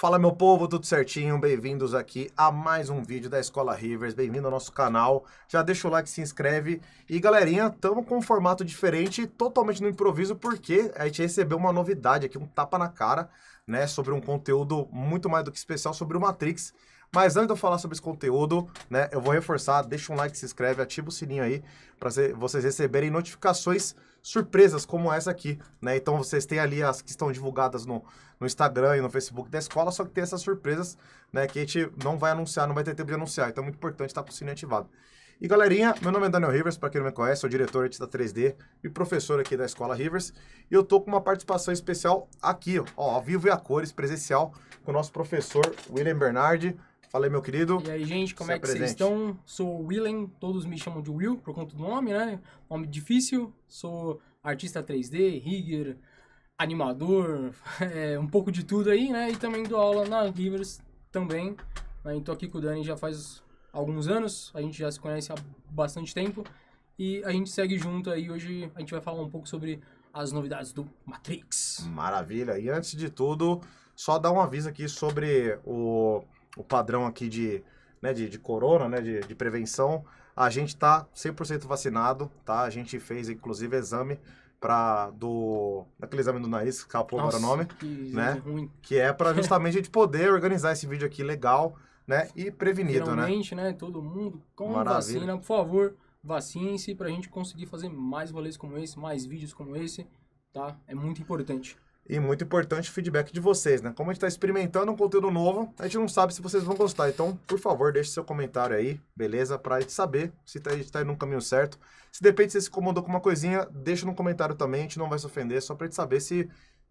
Fala meu povo, tudo certinho? Bem-vindos aqui a mais um vídeo da Escola Rivers, bem-vindo ao nosso canal, já deixa o like, se inscreve e galerinha, estamos com um formato diferente, totalmente no improviso, porque a gente recebeu uma novidade aqui, um tapa na cara, né, sobre um conteúdo muito mais do que especial sobre o Matrix, mas antes de eu falar sobre esse conteúdo, né, eu vou reforçar, deixa um like, se inscreve, ativa o sininho aí para vocês receberem notificações surpresas como essa aqui, né? Então vocês têm ali as que estão divulgadas no, no Instagram e no Facebook da escola, só que tem essas surpresas, né, que a gente não vai anunciar, não vai ter tempo de anunciar. Então é muito importante estar tá com o sininho ativado. E galerinha, meu nome é Daniel Rivers, para quem não me conhece, sou diretor da 3D e professor aqui da Escola Rivers. E eu tô com uma participação especial aqui, ó, ao vivo e a cores, presencial, com o nosso professor William Bernardi. Fala aí, meu querido. E aí, gente, como Se é que vocês estão? Sou o Willen, todos me chamam de Will por conta do nome, né? Nome difícil. Sou artista 3D, rigger, animador, é, um pouco de tudo aí, né? E também dou aula na Givers também. Né? Estou aqui com o Dani já faz alguns anos, a gente já se conhece há bastante tempo. E a gente segue junto aí. Hoje a gente vai falar um pouco sobre as novidades do Matrix. Maravilha! E antes de tudo, só dar um aviso aqui sobre o o padrão aqui de, né, de, de corona, né, de, de prevenção, a gente tá 100% vacinado, tá? A gente fez, inclusive, exame para do daquele exame do nariz, escapou agora o nome, que né? Ruim. Que é para justamente a gente poder organizar esse vídeo aqui legal, né? E prevenido, Finalmente, né? né? Todo mundo com Maravilha. vacina, por favor, vacine-se para a gente conseguir fazer mais rolês como esse, mais vídeos como esse, tá? É muito importante. E muito importante o feedback de vocês, né? Como a gente está experimentando um conteúdo novo, a gente não sabe se vocês vão gostar. Então, por favor, deixe seu comentário aí, beleza? Para a gente saber se tá, a gente está indo no caminho certo. Se de repente você se incomodou com uma coisinha, deixa no comentário também, a gente não vai se ofender, só para a gente saber se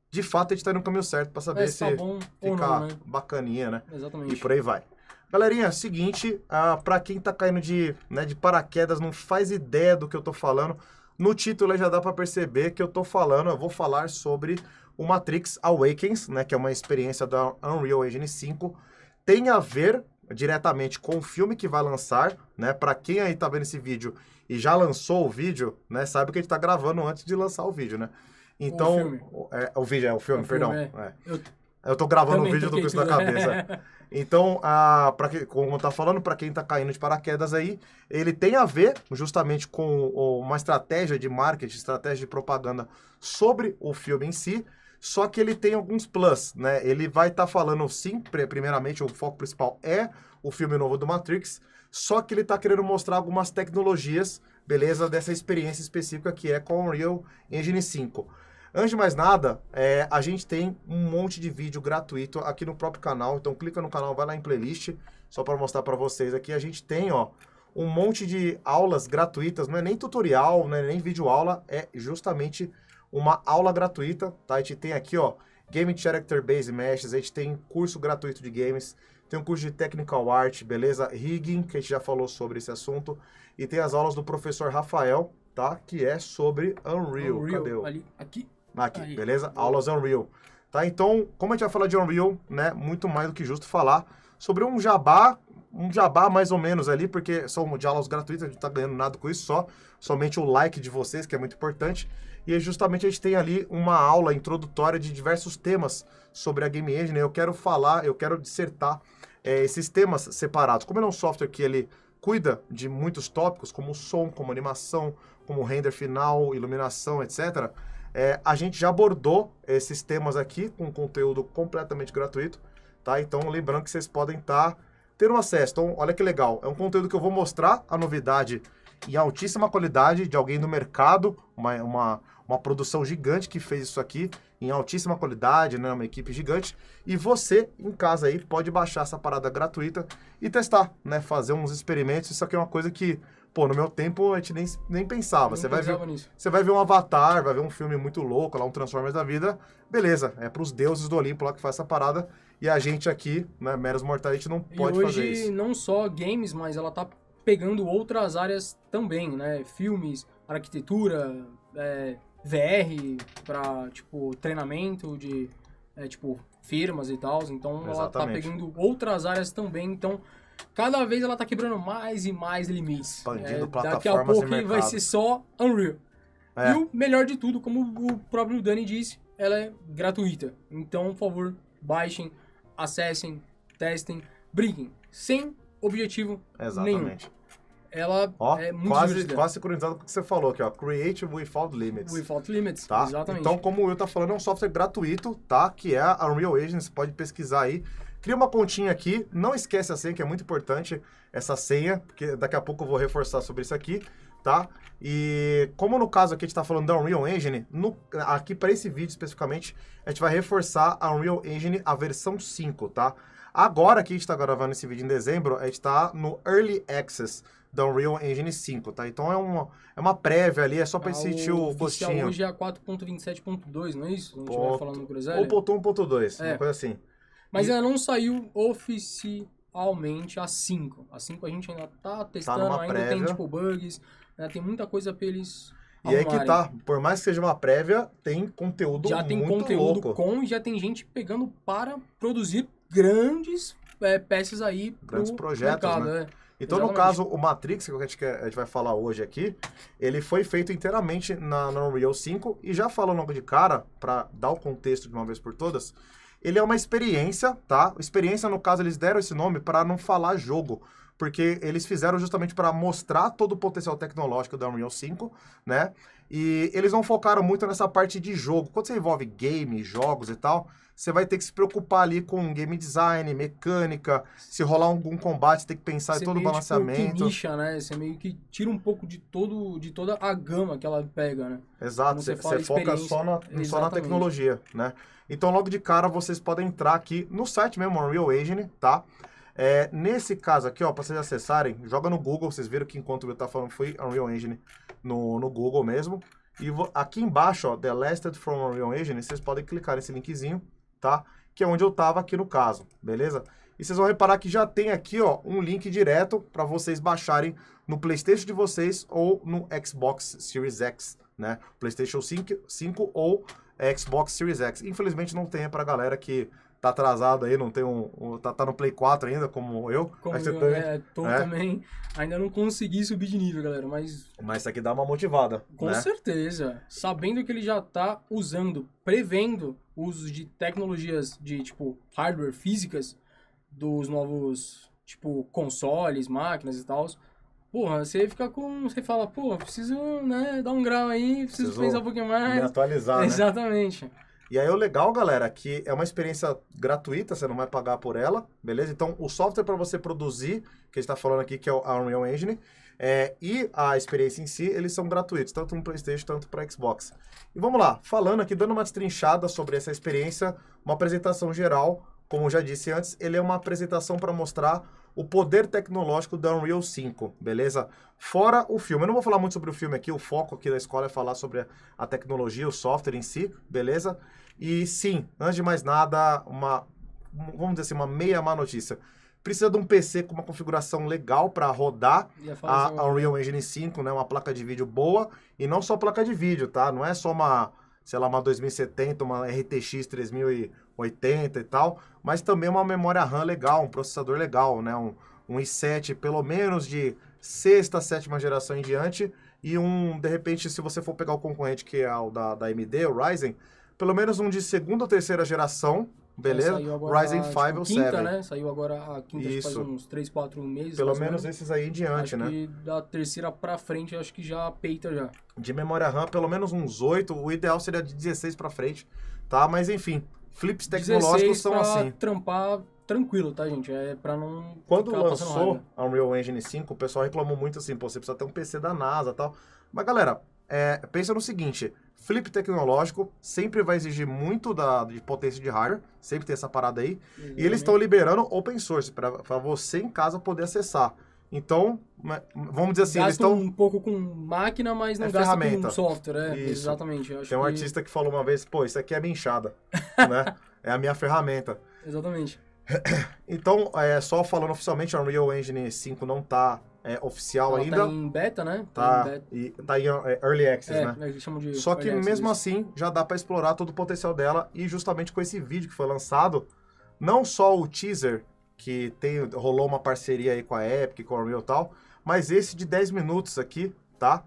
de fato a gente está no caminho certo, para saber é, se tá fica não, né? bacaninha, né? Exatamente. E por aí vai. Galerinha, seguinte, ah, para quem está caindo de, né, de paraquedas, não faz ideia do que eu estou falando, no título já dá para perceber que eu estou falando, eu vou falar sobre o Matrix Awakens, né, que é uma experiência da Unreal Engine 5, tem a ver diretamente com o filme que vai lançar, né? Para quem aí tá vendo esse vídeo e já lançou o vídeo, né, sabe que a gente tá gravando antes de lançar o vídeo, né? Então, o, filme. O, é, o vídeo é o filme, o perdão. é. É. Eu, tô gravando o vídeo, do com isso na cabeça. Então, a, pra que, como tá falando, para quem tá caindo de paraquedas aí, ele tem a ver justamente com uma estratégia de marketing, estratégia de propaganda sobre o filme em si, só que ele tem alguns plus, né? Ele vai estar tá falando, sim, primeiramente, o foco principal é o filme novo do Matrix, só que ele está querendo mostrar algumas tecnologias, beleza, dessa experiência específica que é com o Unreal Engine 5. Antes de mais nada, é, a gente tem um monte de vídeo gratuito aqui no próprio canal, então clica no canal, vai lá em playlist, só para mostrar para vocês aqui, a gente tem, ó, um monte de aulas gratuitas, não é nem tutorial, não é nem vídeo aula, é justamente uma aula gratuita, tá? A gente tem aqui, ó, Game Character Base Meshes, a gente tem curso gratuito de games, tem um curso de Technical Art, beleza? Rigging, que a gente já falou sobre esse assunto, e tem as aulas do professor Rafael, tá? Que é sobre Unreal, Unreal cadê? O... Ali, aqui. Aqui, beleza? Aulas Unreal. Tá, então, como a gente vai falar de Unreal, né, muito mais do que justo falar sobre um jabá, um jabá mais ou menos ali, porque são de aulas gratuitas, a gente não tá ganhando nada com isso, só somente o like de vocês, que é muito importante. E justamente a gente tem ali uma aula introdutória de diversos temas sobre a Game Engine. Né? Eu quero falar, eu quero dissertar é, esses temas separados. Como ele é um software que ele cuida de muitos tópicos, como som, como animação, como render final, iluminação, etc. É, a gente já abordou esses temas aqui com conteúdo completamente gratuito, tá? Então, lembrando que vocês podem estar tá, tendo acesso. Então, olha que legal, é um conteúdo que eu vou mostrar a novidade em altíssima qualidade de alguém do mercado, uma, uma, uma produção gigante que fez isso aqui em altíssima qualidade, né? Uma equipe gigante. E você, em casa aí, pode baixar essa parada gratuita e testar, né? Fazer uns experimentos. Isso aqui é uma coisa que, pô, no meu tempo a gente nem, nem pensava. Você vai, ver, você vai ver um Avatar, vai ver um filme muito louco, lá um Transformers da vida. Beleza, é pros deuses do Olimpo lá que faz essa parada. E a gente aqui, né, meros mortais, a gente não pode hoje, fazer isso. E hoje, não só games, mas ela tá pegando outras áreas também, né? Filmes, arquitetura, é, VR para tipo treinamento de é, tipo firmas e tal. Então Exatamente. ela tá pegando outras áreas também. Então cada vez ela tá quebrando mais e mais limites. Expandindo é, daqui a pouco vai ser só Unreal. É. E o melhor de tudo, como o próprio Dani disse, ela é gratuita. Então, por favor, baixem, acessem, testem, briguem, sem objetivo Exatamente. nenhum ela ó, é muito quase, Quase sincronizado com o que você falou aqui, ó. Create Without Limits. Without Limits, tá? exatamente. Então, como o Will tá falando, é um software gratuito, tá? Que é a Unreal Engine, você pode pesquisar aí. Cria uma continha aqui, não esquece a senha, que é muito importante, essa senha, porque daqui a pouco eu vou reforçar sobre isso aqui, tá? E como no caso aqui a gente está falando da Unreal Engine, no, aqui para esse vídeo especificamente, a gente vai reforçar a Unreal Engine, a versão 5, tá? Agora que a gente está gravando esse vídeo em dezembro, a gente está no Early Access, da Unreal Engine 5, tá? Então é uma, é uma prévia ali, é só pra ah, sentir o postinho. hoje é a 4.27.2, não é isso? Não Ponto... falando no Ou ponto 1.2, é. uma coisa assim. Mas e... não saiu oficialmente a 5. A 5 a gente ainda tá, tá testando, tá ainda prévia. tem tipo bugs, ainda né? tem muita coisa pra eles e aí que tá, por mais que seja uma prévia, tem conteúdo já muito Já tem conteúdo louco. com e já tem gente pegando para produzir grandes é, peças aí grandes projetos, mercado, né? É. Então, Exatamente. no caso, o Matrix, é que a gente, quer, a gente vai falar hoje aqui, ele foi feito inteiramente na, na Unreal 5 e já falando logo de cara, para dar o contexto de uma vez por todas, ele é uma experiência, tá? Experiência, no caso, eles deram esse nome para não falar jogo, porque eles fizeram justamente para mostrar todo o potencial tecnológico da Unreal 5, né? E eles não focaram muito nessa parte de jogo. Quando você envolve game, jogos e tal, você vai ter que se preocupar ali com game design, mecânica, se rolar algum combate, tem que pensar você em todo o tipo, balanceamento. Tipo, que nicha, né? Você meio que tira um pouco de todo de toda a gama que ela pega, né? Exato, você, você, foca só na, só na tecnologia, né? Então logo de cara vocês podem entrar aqui no site mesmo, Unreal Engine, tá? É, nesse caso aqui, ó, para vocês acessarem, joga no Google, vocês viram que enquanto eu estava falando foi Unreal Engine no, no Google mesmo. E aqui embaixo, ó, The Lasted from Unreal Engine, vocês podem clicar nesse linkzinho, tá? Que é onde eu estava aqui no caso, beleza? E vocês vão reparar que já tem aqui, ó, um link direto para vocês baixarem no PlayStation de vocês ou no Xbox Series X, né? PlayStation 5, 5 ou Xbox Series X. Infelizmente não tem para a galera que tá atrasado aí, não tem um. um tá, tá, no Play 4 ainda, como eu. Como eu, também, né? é, tô né? também. Ainda não consegui subir de nível, galera, mas. Mas isso aqui dá uma motivada. Com né? certeza. Sabendo que ele já tá usando, prevendo o uso de tecnologias de, tipo, hardware físicas dos novos, tipo, consoles, máquinas e tal. Porra, você fica com. Você fala, pô, preciso, né, dar um grau aí, preciso pensar um pouquinho mais. Me atualizar. Né? Exatamente. Né? E aí o legal, galera, é que é uma experiência gratuita, você não vai pagar por ela, beleza? Então, o software para você produzir, que a gente está falando aqui, que é o Unreal Engine, é, e a experiência em si, eles são gratuitos, tanto no PlayStation, tanto para Xbox. E vamos lá, falando aqui, dando uma destrinchada sobre essa experiência, uma apresentação geral, como eu já disse antes, ele é uma apresentação para mostrar o poder tecnológico da Unreal 5, beleza? Fora o filme. Eu não vou falar muito sobre o filme aqui, o foco aqui da escola é falar sobre a tecnologia, o software em si, beleza? E sim, antes de mais nada, uma, vamos dizer assim, uma meia má notícia precisa de um PC com uma configuração legal para rodar a, a Unreal Engine 5, né? Uma placa de vídeo boa e não só placa de vídeo, tá? Não é só uma, sei lá, uma 2070, uma RTX 3000 e 80 e tal, mas também uma memória RAM legal, um processador legal, né? Um, um i7 pelo menos de sexta, sétima geração em diante e um, de repente, se você for pegar o concorrente que é o da, da AMD, o Ryzen, pelo menos um de segunda ou terceira geração, é, beleza? Ryzen 5 ou 7. Quinta, né? Saiu agora a quinta, Isso. faz uns 3, 4 meses. Pelo menos esses aí em diante, acho né? Que da terceira pra frente, acho que já peita já. De memória RAM, pelo menos uns 8, o ideal seria de 16 pra frente, tá? Mas enfim, Flips tecnológicos são assim. trampar tranquilo, tá, gente? É pra não. Quando lançou a Unreal Engine 5, o pessoal reclamou muito assim, pô, você precisa ter um PC da NASA tal. Mas, galera, é, pensa no seguinte: flip tecnológico sempre vai exigir muito da, de potência de hardware, sempre tem essa parada aí. Exatamente. E eles estão uhum. liberando open source para você em casa poder acessar. Então, vamos dizer assim, eles estão... um pouco com máquina, mas não é gastam ferramenta. com software, é, isso. exatamente. Tem um que... artista que falou uma vez, pô, isso aqui é minha enxada, né? É a minha ferramenta. Exatamente. Então, é, só falando oficialmente, a Unreal Engine 5 não está é, oficial Ela tá ainda. Tá em beta, né? Tá, tá em, beta. E, tá em é, Early Access, é, né? É, eles chamam de só que mesmo assim, já dá para explorar todo o potencial dela e justamente com esse vídeo que foi lançado, não só o teaser que tem, rolou uma parceria aí com a Epic, com a Unreal e tal, mas esse de 10 minutos aqui, tá?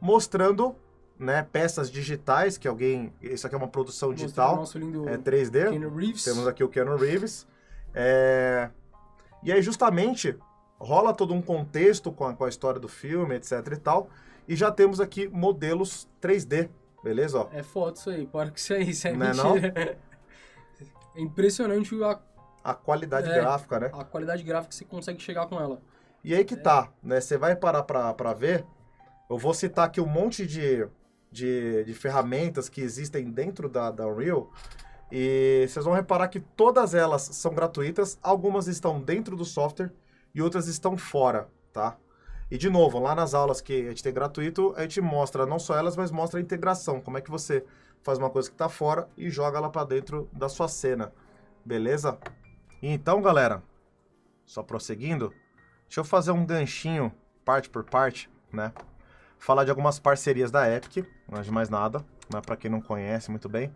Mostrando né, peças digitais, que alguém. Isso aqui é uma produção digital. Nosso lindo é 3D. Reeves. Temos aqui o Keanu Reeves. É, e aí, justamente, rola todo um contexto com a, com a história do filme, etc e tal. E já temos aqui modelos 3D, beleza? Ó. É foto isso aí, para que isso aí, isso é não mentira. É não? É impressionante a a qualidade é, gráfica, né? A qualidade gráfica que você consegue chegar com ela. E aí que é. tá, né? Você vai parar pra, ver. Eu vou citar aqui um monte de, de, de ferramentas que existem dentro da, da Unreal. E vocês vão reparar que todas elas são gratuitas. Algumas estão dentro do software e outras estão fora, tá? E de novo, lá nas aulas que a gente tem gratuito, a gente mostra não só elas, mas mostra a integração. Como é que você faz uma coisa que está fora e joga ela para dentro da sua cena. Beleza? Então, galera, só prosseguindo, deixa eu fazer um ganchinho parte por parte, né? Falar de algumas parcerias da Epic, antes de mais nada, né? Para quem não conhece muito bem.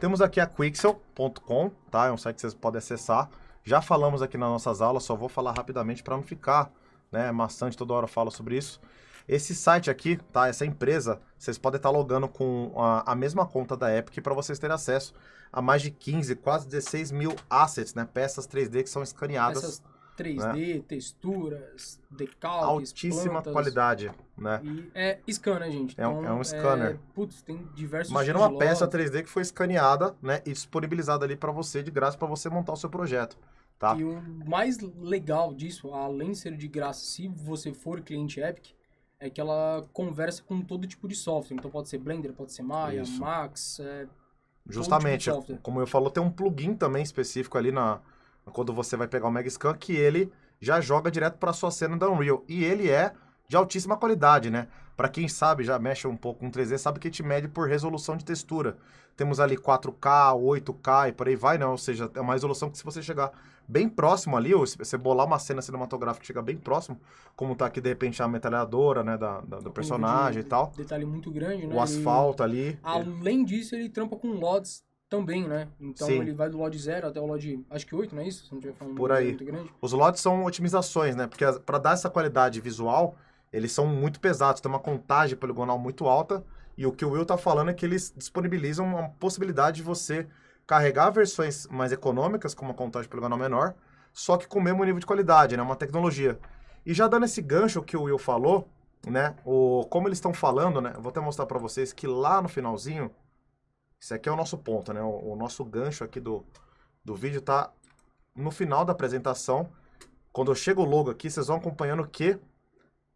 Temos aqui a Quixel.com, tá? É um site que vocês podem acessar. Já falamos aqui nas nossas aulas, só vou falar rapidamente para não ficar, né, maçante, toda hora eu falo sobre isso. Esse site aqui, tá? Essa empresa, vocês podem estar logando com a, a mesma conta da Epic para vocês terem acesso a mais de 15, quase 16 mil assets, né? Peças 3D que são escaneadas. Peças 3D, né? texturas, decalques, Altíssima plantas, qualidade, né? E é scanner, né, gente? é, um, é um então, scanner. É, putz, tem diversos Imagina uma peça 3D que foi escaneada, né? E disponibilizada ali para você de graça para você montar o seu projeto. Tá. E o mais legal disso, além de ser de graça, se você for cliente Epic, é que ela conversa com todo tipo de software. Então pode ser Blender, pode ser Maya, Isso. Max. É, tipo Justamente, tipo como eu falo, tem um plugin também específico ali na quando você vai pegar o Megascan que ele já joga direto para sua cena da Unreal e ele é de altíssima qualidade, né? Para quem sabe, já mexe um pouco com 3D, sabe que a gente mede por resolução de textura. Temos ali 4K, 8K e por aí vai, né? Ou seja, é uma resolução que se você chegar bem próximo ali, ou se você bolar uma cena cinematográfica que chega bem próximo, como tá aqui de repente a metralhadora, né, da, da do personagem um e tal. Detalhe muito grande, né? O asfalto ali. Além disso, ele trampa com LODs também, né? Então Sim. ele vai do LOD 0 até o LOD, acho que 8, não é isso? Se não tiver falando Por aí. Muito grande. Os LODs são otimizações, né? Porque para dar essa qualidade visual, eles são muito pesados, tem uma contagem poligonal muito alta. E o que o Will está falando é que eles disponibilizam uma possibilidade de você carregar versões mais econômicas, com uma contagem poligonal menor, só que com o mesmo nível de qualidade, né? Uma tecnologia. E já dando esse gancho que o Will falou, né? O, como eles estão falando, né? Eu vou até mostrar para vocês que lá no finalzinho, isso aqui é o nosso ponto, né? O, o nosso gancho aqui do, do vídeo tá no final da apresentação. Quando eu chego o logo aqui, vocês vão acompanhando que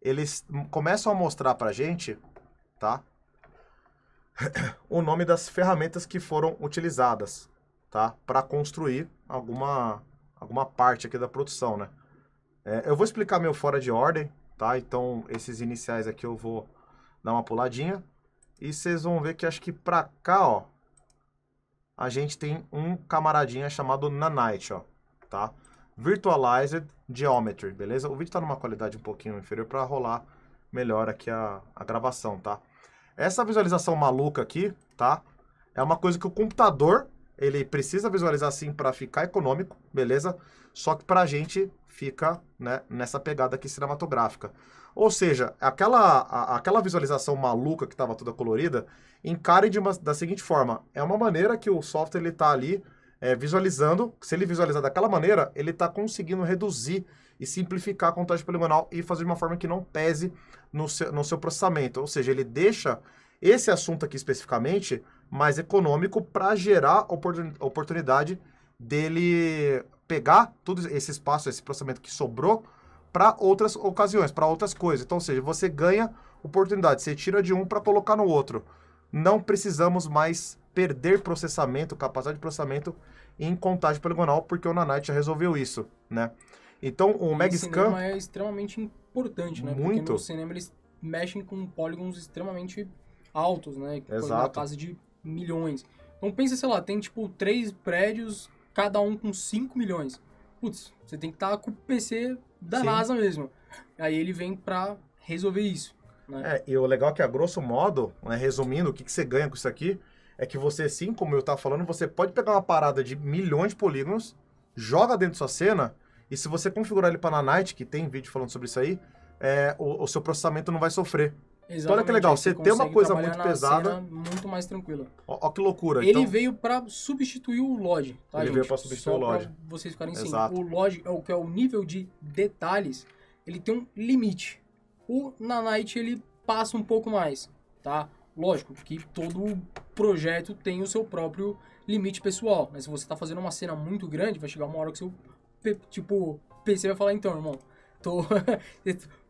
eles começam a mostrar para gente, tá? o nome das ferramentas que foram utilizadas, tá? Para construir alguma, alguma parte aqui da produção, né? É, eu vou explicar meu fora de ordem, tá? Então, esses iniciais aqui eu vou dar uma puladinha. E vocês vão ver que acho que para cá, ó, a gente tem um camaradinha chamado Nanite, ó, tá? Virtualized Geometry, beleza? O vídeo está numa qualidade um pouquinho inferior para rolar melhor aqui a, a gravação, tá? Essa visualização maluca aqui, tá? É uma coisa que o computador, ele precisa visualizar assim para ficar econômico, beleza? Só que para a gente fica né, nessa pegada aqui cinematográfica. Ou seja, aquela, a, aquela visualização maluca que estava toda colorida, encare de uma, da seguinte forma. É uma maneira que o software ele está ali é, visualizando, se ele visualizar daquela maneira, ele está conseguindo reduzir e simplificar a contagem polinomial e fazer de uma forma que não pese no seu, no seu processamento. Ou seja, ele deixa esse assunto aqui especificamente mais econômico para gerar oportun, oportunidade dele pegar todo esse espaço, esse processamento que sobrou para outras ocasiões, para outras coisas. Então, ou seja, você ganha oportunidade, você tira de um para colocar no outro. Não precisamos mais perder processamento, capacidade de processamento em contagem poligonal, porque o Nanite já resolveu isso, né? Então, o MegScan... é extremamente importante, né? Muito. Porque no cinema eles mexem com polígonos extremamente altos, né? Exato. Na casa de milhões. Então, pensa, sei lá, tem, tipo, três prédios, cada um com 5 milhões. Putz, você tem que estar tá com o PC da Sim. NASA mesmo. Aí ele vem pra resolver isso. Né? É, e o legal é que, a grosso modo, né, resumindo, o que, que você ganha com isso aqui é que você, sim, como eu estava falando, você pode pegar uma parada de milhões de polígonos, joga dentro da sua cena, e se você configurar ele para Nanite, que tem vídeo falando sobre isso aí, é, o, o seu processamento não vai sofrer. Exatamente, então olha que legal, você, você tem uma coisa muito pesada. muito mais tranquila. Olha que loucura. Ele então... veio para substituir o Lodge. Tá, ele gente? veio para substituir Só o Lodge. vocês ficarem sim. O Lodge é o que é o nível de detalhes, ele tem um limite. O Nanite ele passa um pouco mais, tá? Lógico que todo projeto tem o seu próprio limite pessoal, mas se você está fazendo uma cena muito grande, vai chegar uma hora que seu, tipo, PC vai falar, então, irmão, tô...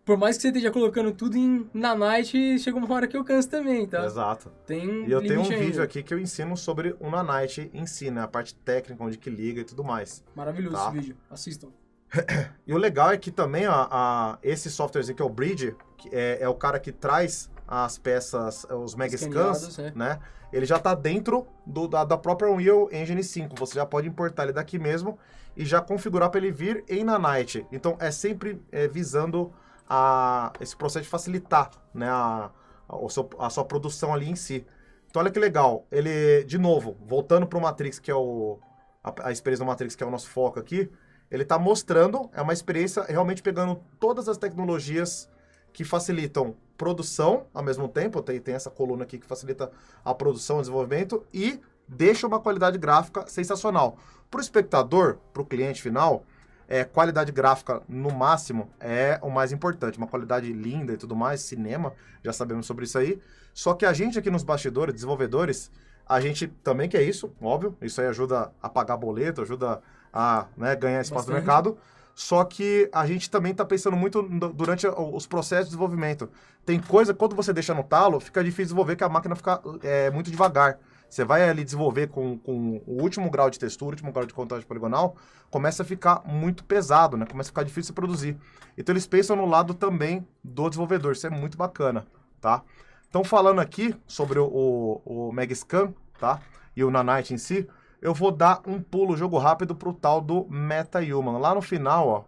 por mais que você esteja colocando tudo em, na night, chega uma hora que eu canso também, tá? Exato. Tem e eu tenho um ainda. vídeo aqui que eu ensino sobre o Nanite em si, né? A parte técnica, onde que liga e tudo mais. Maravilhoso tá? esse vídeo. Assistam. e o legal é que também ó, a, esse softwarezinho que é o Bridge, que é, é o cara que traz as peças, eh, os mega scans, é. né? Ele já está dentro do, da, da, própria Unreal Engine 5. Você já pode importar ele daqui mesmo e já configurar para ele vir em Nanite. Então é sempre é, visando a, esse processo de facilitar né, a, a, a, sua produção ali em si. Então olha que legal. Ele, de novo, voltando para o Matrix, que é o, a, a experiência do Matrix, que é o nosso foco aqui, ele está mostrando, é uma experiência realmente pegando todas as tecnologias que facilitam produção ao mesmo tempo, tem, tem essa coluna aqui que facilita a produção, o desenvolvimento, e deixa uma qualidade gráfica sensacional. Para o espectador, para o cliente final, é, qualidade gráfica no máximo é o mais importante. Uma qualidade linda e tudo mais, cinema, já sabemos sobre isso aí. Só que a gente aqui nos bastidores, desenvolvedores, a gente também quer isso, óbvio. Isso aí ajuda a pagar boleto, ajuda a né, ganhar espaço Bastante. no mercado. Só que a gente também está pensando muito durante os processos de desenvolvimento. Tem coisa, quando você deixa no talo, fica difícil desenvolver, que a máquina fica é, muito devagar. Você vai ali desenvolver com, com o último grau de textura, o último grau de contagem poligonal, começa a ficar muito pesado, né? Começa a ficar difícil de produzir. Então eles pensam no lado também do desenvolvedor, isso é muito bacana, tá? Então falando aqui sobre o, o, o Megascan, tá? E o Nanite em si, eu vou dar um pulo, jogo rápido, pro tal do MetaHuman. Lá no final, ó,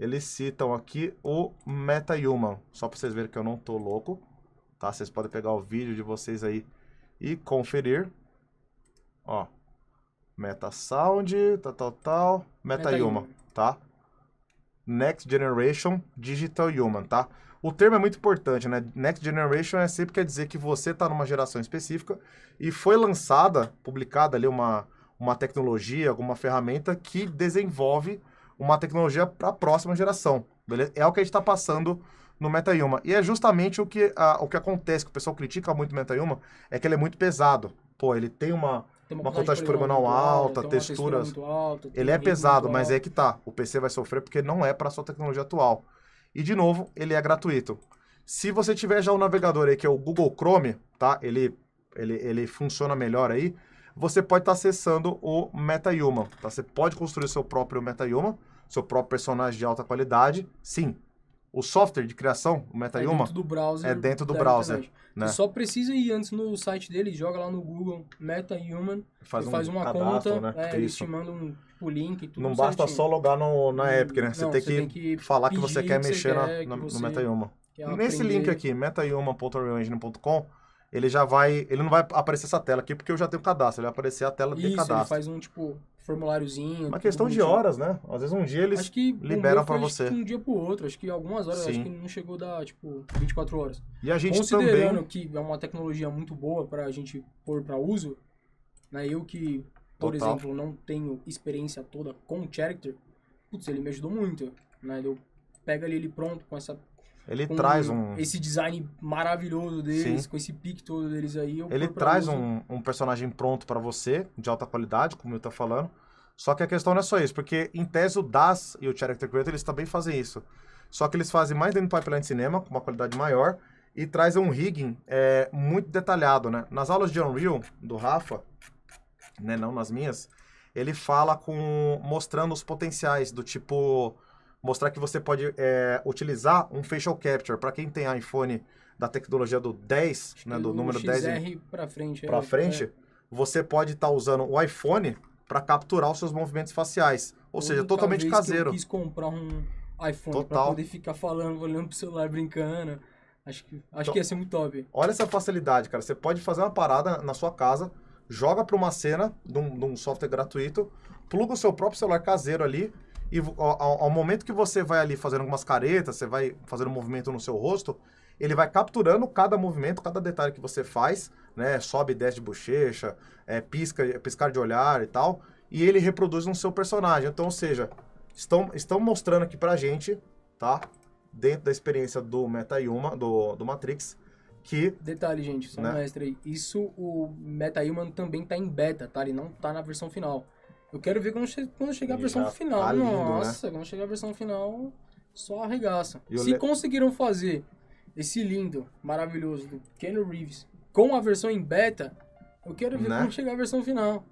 eles citam aqui o MetaHuman. Só para vocês verem que eu não tô louco, tá? Vocês podem pegar o vídeo de vocês aí e conferir. Ó, MetaSound, tal, tal, tal, MetaHuman, Meta tá? Next Generation Digital Human, tá? O termo é muito importante, né? Next Generation é sempre quer dizer que você está numa geração específica e foi lançada, publicada ali uma, uma tecnologia, alguma ferramenta que desenvolve uma tecnologia para a próxima geração. Beleza? É o que a gente está passando no MetaYuma. E é justamente o que, a, o que acontece, que o pessoal critica muito o MetaYuma, é que ele é muito pesado. Pô, ele tem uma, tem uma, uma contagem poligonal alta, alta texturas. alta, ele é pesado, mas alto. é que tá. O PC vai sofrer porque não é para sua tecnologia atual. E, de novo, ele é gratuito. Se você tiver já um navegador aí, que é o Google Chrome, tá? Ele, ele, ele funciona melhor aí. Você pode estar tá acessando o MetaHuman, tá? Você pode construir seu próprio MetaHuman, seu próprio personagem de alta qualidade. Sim, o software de criação, o é MetaHuman, é dentro do browser. É dentro do browser. Né? só precisa ir antes no site dele, joga lá no Google MetaHuman, faz, um faz uma cadastro, conta, né? é, eles te mandam um o link tudo Não basta certinho. só logar no, na hum, Epic, né? Não, você, tem, você que tem, que falar que você quer que mexer você quer, na, que no, no MetaYuma. Nesse link aqui, metayuma.realengine.com, ele já vai. Ele não vai aparecer essa tela aqui, porque eu já tenho cadastro. Ele vai aparecer a tela de Isso, cadastro. Ele faz um tipo formuláriozinho. Uma questão de horas, né? Às vezes um dia eles acho que liberam para você. Acho que um dia pro outro, acho que algumas horas, Sim. acho que não chegou da tipo 24 horas. E a gente Considerando também... que é uma tecnologia muito boa para a gente pôr para uso, né? Eu que por Total. exemplo, não tenho experiência toda com o character, putz, ele me ajudou muito, né? Eu pego ali ele pronto com essa ele com traz um esse design maravilhoso deles, Sim. com esse pique todo deles aí. ele traz um, um, personagem pronto para você, de alta qualidade, como eu tô falando. Só que a questão não é só isso, porque em tese o DAS e o Character Creator, eles também fazem isso. Só que eles fazem mais dentro do pipeline de cinema, com uma qualidade maior, e trazem um rigging é, muito detalhado, né? Nas aulas de Unreal, do Rafa, né, não nas minhas, ele fala com mostrando os potenciais do tipo mostrar que você pode é, utilizar um facial capture para quem tem iPhone da tecnologia do 10, né, do número XR 10 para frente, para é, frente, é. você pode estar tá usando o iPhone para capturar os seus movimentos faciais, ou, ou seja, totalmente caseiro. eu quis comprar um iPhone para poder ficar falando, olhando pro celular brincando. Acho que acho então, que ia ser muito top. Olha essa facilidade, cara. Você pode fazer uma parada na sua casa joga para uma cena de um software gratuito, pluga o seu próprio celular caseiro ali e ao, ao, momento que você vai ali fazendo algumas caretas, você vai fazendo um movimento no seu rosto, ele vai capturando cada movimento, cada detalhe que você faz, né? Sobe e desce de bochecha, é, pisca, piscar de olhar e tal, e ele reproduz no seu personagem. Então, ou seja, estão, estão mostrando aqui pra gente, tá? Dentro da experiência do Meta Yuma, do, do Matrix, que... Detalhe, gente, só né? um aí. Isso o MetaHuman também tá em beta, tá? Ele não tá na versão final. Eu quero ver quando, che quando chegar a versão tá final. Tá lindo, né? Nossa, né? quando chegar a versão final, só arregaça. Se le... conseguiram fazer esse lindo, maravilhoso do Ken Reeves com a versão em beta, eu quero ver né? quando chegar a versão final.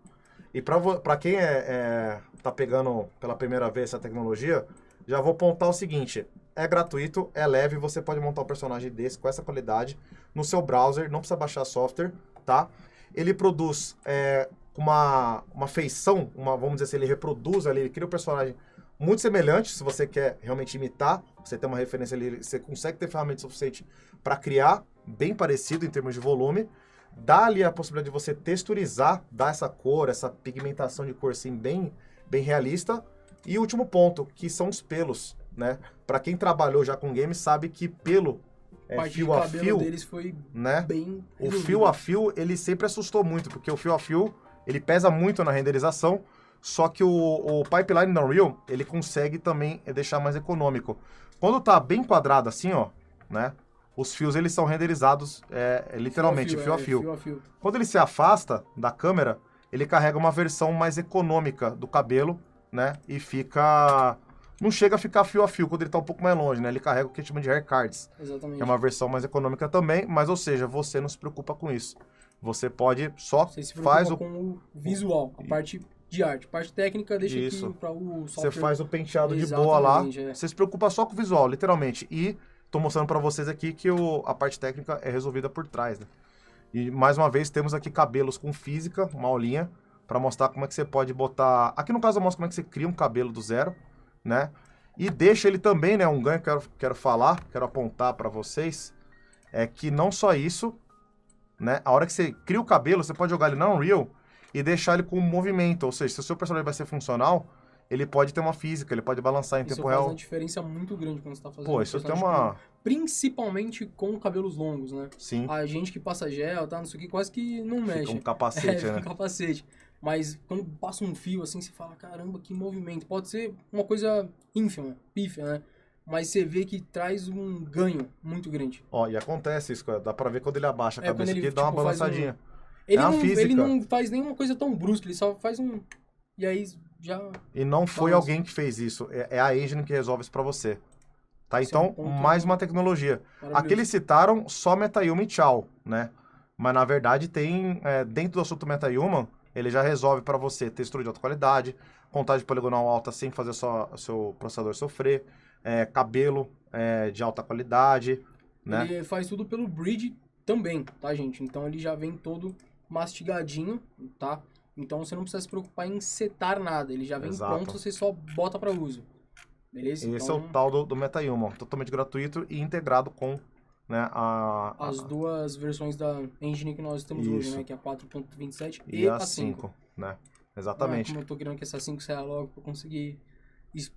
E para quem é, é, tá pegando pela primeira vez essa tecnologia, já vou pontar o seguinte: é gratuito, é leve, você pode montar um personagem desse com essa qualidade no seu browser, não precisa baixar software, tá? Ele produz é, uma, uma feição, uma, vamos dizer assim, ele reproduz ali, ele cria um personagem muito semelhante, se você quer realmente imitar, você tem uma referência ali, você consegue ter ferramenta suficiente para criar, bem parecido em termos de volume, dá ali a possibilidade de você texturizar, dar essa cor, essa pigmentação de cor assim bem, bem realista. E último ponto, que são os pelos, né? Para quem trabalhou já com games sabe que pelo é, parte fio de cabelo a fio, deles foi né? bem. O fio a fio, ele sempre assustou muito, porque o fio a fio, ele pesa muito na renderização. Só que o, o pipeline da Unreal, ele consegue também eh, deixar mais econômico. Quando tá bem quadrado assim, ó, né? Os fios eles são renderizados é, literalmente fio a fio, fio, é, a fio. fio a fio. Quando ele se afasta da câmera, ele carrega uma versão mais econômica do cabelo, né? E fica não chega a ficar fio a fio quando ele está um pouco mais longe, né? Ele carrega o que a gente chama de hair cards. Exatamente. Que é uma versão mais econômica também, mas ou seja, você não se preocupa com isso. Você pode só você se faz o com o visual, a parte de arte, parte técnica deixa isso. aqui para o software. Você faz o penteado Exatamente, de boa lá. É. Você se preocupa só com o visual, literalmente. E estou mostrando para vocês aqui que o, a parte técnica é resolvida por trás, né? E mais uma vez temos aqui cabelos com física, uma aulinha para mostrar como é que você pode botar. Aqui no caso eu mostro como é que você cria um cabelo do zero né? E deixa ele também, né? Um ganho que eu quero, quero falar, quero apontar para vocês, é que não só isso, né? A hora que você cria o cabelo, você pode jogar ele na Unreal e deixar ele com movimento. Ou seja, se o seu personagem vai ser funcional, ele pode ter uma física, ele pode balançar em isso tempo real. Isso faz uma diferença muito grande quando você tá fazendo Pô, isso tem uma... É principalmente com cabelos longos, né? Sim. A gente que passa gel, tá, não sei o que, quase que não mexe. É, né? Fica um capacete, é, né? um capacete. Mas quando passa um fio assim, você fala, caramba, que movimento. Pode ser uma coisa ínfima, pífia, né? Mas você vê que traz um ganho muito grande. Ó, e acontece isso, dá pra ver quando ele abaixa a é, cabeça ele, ele tipo, dá uma tipo, balançadinha. Um... Ele, é não, ele não faz nenhuma coisa tão brusca, ele só faz um. E aí já. E não foi balança. alguém que fez isso, é, é, a engine que resolve isso pra você. Tá? Esse então, é um então, mais uma tecnologia. Aqui eles citaram só MetaHuman e tchau, né? Mas na verdade tem, é, dentro do assunto MetaHuman, ele já resolve para você textura de alta qualidade, contagem poligonal alta sem fazer só o seu processador sofrer, é, cabelo é, de alta qualidade. Né? Ele faz tudo pelo bridge também, tá, gente? Então ele já vem todo mastigadinho, tá? Então você não precisa se preocupar em setar nada, ele já vem Exato. pronto, você só bota para uso. Beleza? Esse então... é o então tal do, do MetaHuman, totalmente gratuito e integrado com né, a, as duas versões da engine que nós temos isso. hoje, né, que é a 4.27 e, e, a 5. 5 né? Ah, exatamente. Ah, como eu tô querendo que essa 5 saia logo pra conseguir es...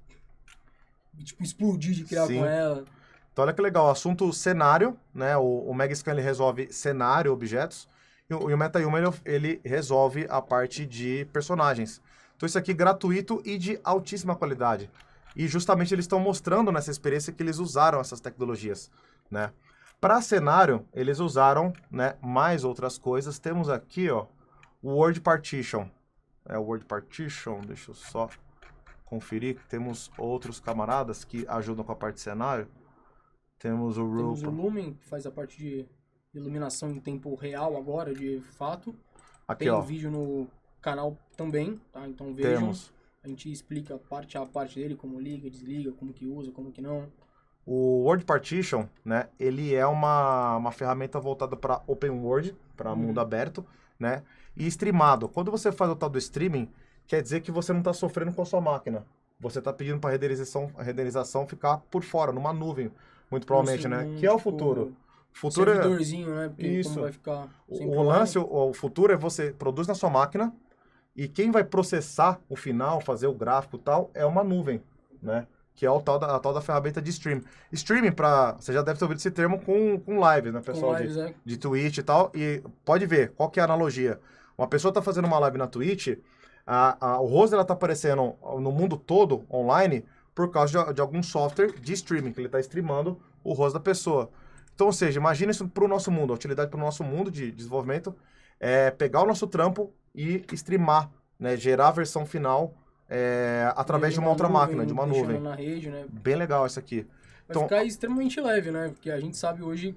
tipo, explodir de criar Sim. com ela. Então olha que legal, o assunto cenário, né? O, o Megascan ele resolve cenário, objetos, e o, e o MetaHuman ele, ele resolve a parte de personagens. Então isso aqui é gratuito e de altíssima qualidade. E justamente eles estão mostrando nessa experiência que eles usaram essas tecnologias, né? Para cenário, eles usaram né, mais outras coisas. Temos aqui ó, o Word Partition. É o Word Partition, deixa eu só conferir. Temos outros camaradas que ajudam com a parte de cenário. Temos o Temos o Lumen, que faz a parte de iluminação em tempo real agora, de fato. Aqui, Tem ó. um vídeo no canal também, tá? Então vejam. Temos. A gente explica parte a parte dele, como liga, desliga, como que usa, como que não. O word Partition, né, ele é uma, uma ferramenta voltada para open word para uhum. mundo aberto, né, e streamado. Quando você faz o tal do streaming, quer dizer que você não está sofrendo com a sua máquina. Você está pedindo para renderização, a renderização ficar por fora, numa nuvem, muito provavelmente, né, que é o futuro. Tipo futuro é servidorzinho, né? Porque isso. vai ficar o lance, o, o, futuro é você produz na sua máquina e quem vai processar o final, fazer o gráfico e tal, é uma nuvem, né? que é o tal da, a tal da ferramenta de stream. Streaming, pra, você já deve ter ouvido esse termo com, com live, né, pessoal? Lives, de, é. de Twitch e tal. E pode ver qual que é a analogia. Uma pessoa está fazendo uma live na Twitch, a, a, o rosto dela está aparecendo no mundo todo, online, por causa de, de algum software de streaming, que ele está streamando o rosto da pessoa. Então, ou seja, imagina isso para o nosso mundo, a utilidade para o nosso mundo de desenvolvimento é pegar o nosso trampo e streamar, né, gerar a versão final é, através de uma outra máquina, de uma nuvem. Na rede, né? Bem legal essa aqui. Vai então, ficar extremamente leve, né? Porque a gente sabe hoje,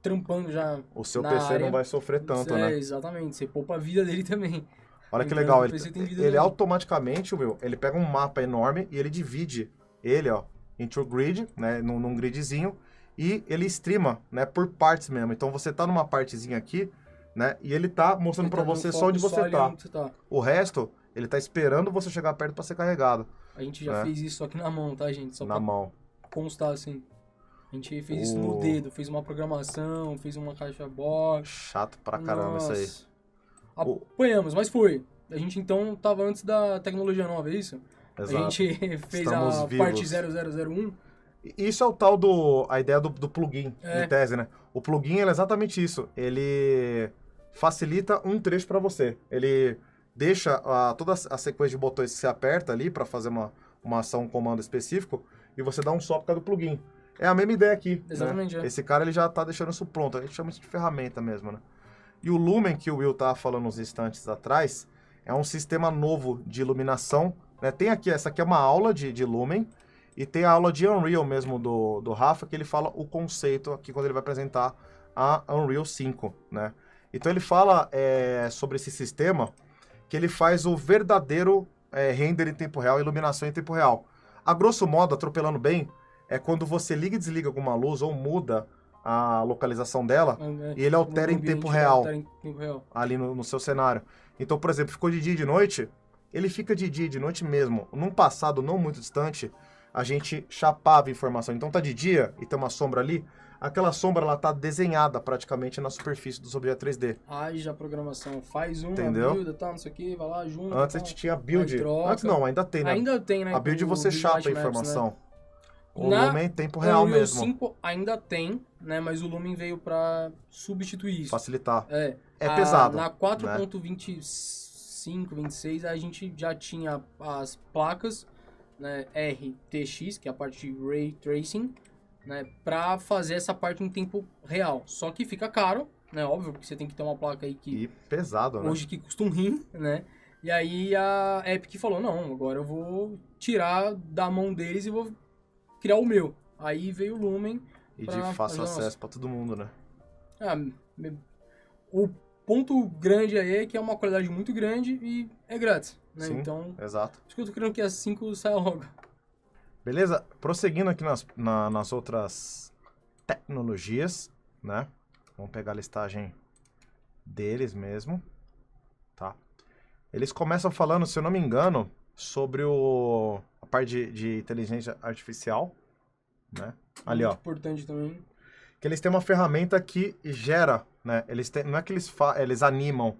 trampando já. O seu PC área, não vai sofrer tanto, é, né? Exatamente, você poupa a vida dele também. Olha que então, legal, ele, ele automaticamente, meu, ele pega um mapa enorme e ele divide ele, ó, into o grid, né, num, num gridzinho, e ele streama, né, por partes mesmo. Então você tá numa partezinha aqui, né, e ele tá mostrando para tá você só onde você, só tá. onde você tá. O resto, ele tá esperando você chegar perto para ser carregado. A gente já né? fez isso aqui na mão, tá, gente? Só na mão. Constar assim. A gente fez o... isso no dedo, fez uma programação, fez uma caixa box. Chato pra caramba Nossa. isso aí. Apanhamos, mas foi. A gente então tava antes da tecnologia nova, é isso? Exato. A gente fez Estamos a vivos. parte 0001. Isso é o tal do. a ideia do, do plugin, é. tese, né? O plugin é exatamente isso. Ele facilita um trecho para você. Ele deixa a, toda a sequência de botões que você aperta ali para fazer uma, uma ação, um comando específico, e você dá um só por causa do plugin. É a mesma ideia aqui. Né? Exatamente. Né? É. Esse cara ele já está deixando isso pronto. A gente chama isso de ferramenta mesmo, né? E o Lumen que o Will tá falando uns instantes atrás é um sistema novo de iluminação. Né? Tem aqui, essa aqui é uma aula de, de Lumen e tem a aula de Unreal mesmo do, do Rafa que ele fala o conceito aqui quando ele vai apresentar a Unreal 5, né? Então ele fala é, sobre esse sistema que ele faz o verdadeiro é, render em tempo real, iluminação em tempo real. A grosso modo, atropelando bem, é quando você liga e desliga alguma luz ou muda a localização dela é, né? e ele altera em tempo real, real ali no, no, seu cenário. Então, por exemplo, ficou de dia e de noite, ele fica de dia e de noite mesmo. Num passado não muito distante, a gente chapava informação. Então tá de dia e tem uma sombra ali, aquela sombra ela tá desenhada praticamente na superfície do objeto 3D. Aí já programação faz um, Entendeu? build, tá, não sei o que, vai lá, junto. Antes a gente tinha build. Antes não, ainda tem, né? Ainda tem, né? A build você chapa a né? informação. né? O Na, Lumen em tempo real mesmo. O 5 ainda tem, né? Mas o Lumen veio para substituir isso. Facilitar. É. É a, pesado. Na 4.25, né? 26, a gente já tinha as placas né, RTX, que é a parte de Ray Tracing, né, para fazer essa parte em tempo real. Só que fica caro, né, óbvio, porque você tem que ter uma placa aí que... E pesado, né? Hoje que custa um rim, né? E aí a Epic falou, não, agora eu vou tirar da mão deles e vou criar o meu. Aí veio o Lumen... E pra... de fácil acesso para todo mundo, né? Ah, o ponto grande aí é que é uma qualidade muito grande e é grátis. Né? Sim, então, exato. acho que eu tô querendo que as 5 saia logo. Beleza? Prosseguindo aqui nas, na, nas outras tecnologias, né? Vamos pegar a listagem deles mesmo, tá? Eles começam falando, se eu não me engano, sobre o, a parte de, de inteligência artificial, né? Ali, Muito ó. importante também. Que eles têm uma ferramenta que gera, né? Eles têm, não é que eles, fa, eles animam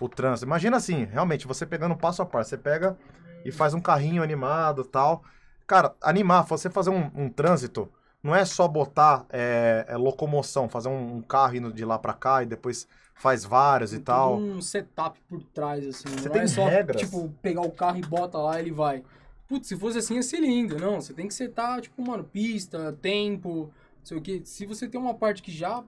o trânsito. Imagina assim, realmente, você pegando passo a passo. Você pega e faz um carrinho animado tal Cara, animar, você fazer um, um trânsito, não é só botar é, é locomoção, fazer um, um, carro indo de lá para cá e depois faz vários e tal. um setup por trás, assim. Você não tem é só, regras. tipo, pegar o carro e bota lá e ele vai. Putz, se fosse assim ia ser lindo. Não, você tem que setar, tipo, mano, pista, tempo, não sei o quê. Se você tem uma parte que já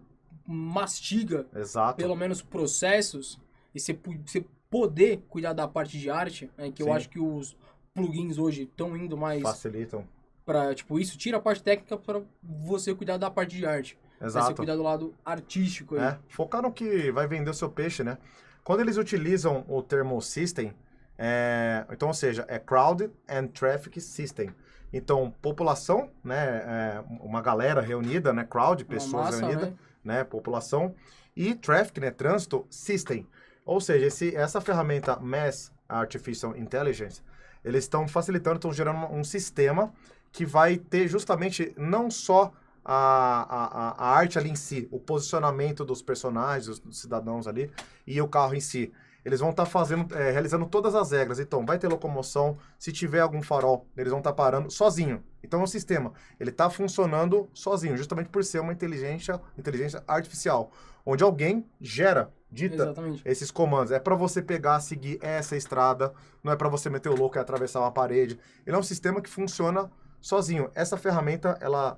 mastiga, Exato. pelo menos processos, e você, você poder cuidar da parte de arte, né, que Sim. eu acho que os, plugins hoje estão indo mais. Facilitam. Pra, tipo, isso tira a parte técnica para você cuidar da parte de arte. Exato. Você cuidar do lado artístico. É, focar no que vai vender o seu peixe, né? Quando eles utilizam o termo system, é, então, ou seja, é Crowd and Traffic System. Então, população, né, é uma galera reunida, né, crowd, pessoas reunidas, né? né? população, e traffic, né, trânsito, system. Ou seja, esse, essa ferramenta Mass Artificial Intelligence, eles estão facilitando, estão gerando um sistema que vai ter justamente não só a, a, a arte ali em si, o posicionamento dos personagens, dos cidadãos ali, e o carro em si. Eles vão estar tá fazendo, é, realizando todas as regras. Então, vai ter locomoção. Se tiver algum farol, eles vão estar tá parando sozinho. Então, é um sistema. Ele está funcionando sozinho, justamente por ser uma inteligência, inteligência artificial onde alguém gera, dita Exatamente. esses comandos. É para você pegar, seguir essa estrada, não é para você meter o louco e atravessar uma parede. Ele é um sistema que funciona sozinho. Essa ferramenta, ela,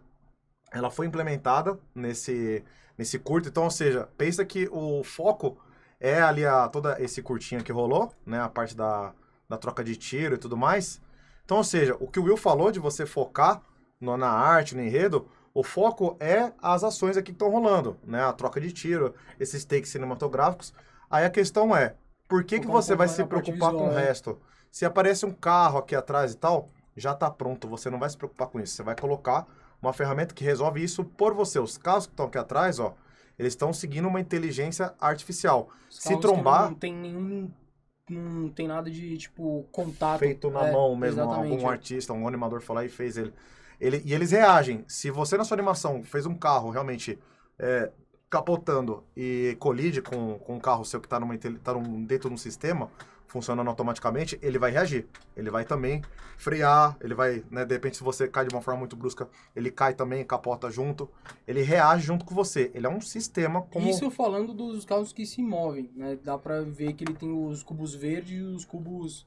ela foi implementada nesse, nesse curto. Então, ou seja, pensa que o foco é ali a, todo esse curtinho que rolou, né? A parte da, da troca de tiro e tudo mais. Então, ou seja, o que o Will falou de você focar no, na arte, no enredo, o foco é as ações aqui que estão rolando, né? A troca de tiro, esses takes cinematográficos. Aí a questão é, por que, que você vai se preocupar visual, com o né? resto? Se aparece um carro aqui atrás e tal, já está pronto, você não vai se preocupar com isso. Você vai colocar uma ferramenta que resolve isso por você. Os carros que estão aqui atrás, ó, eles estão seguindo uma inteligência artificial. Os se trombar... Não tem nenhum não tem nada de, tipo, contato. Feito na é, mão mesmo. Algum artista, um animador foi lá e fez ele. Ele, e eles reagem. Se você na sua animação fez um carro realmente é, capotando e colide com, com um carro seu que está tá num, dentro de um sistema funcionando automaticamente, ele vai reagir. Ele vai também frear, ele vai, né, de repente se você cai de uma forma muito brusca, ele cai também, capota junto. Ele reage junto com você. Ele é um sistema como... Isso falando dos carros que se movem, né? Dá para ver que ele tem os cubos verdes e os cubos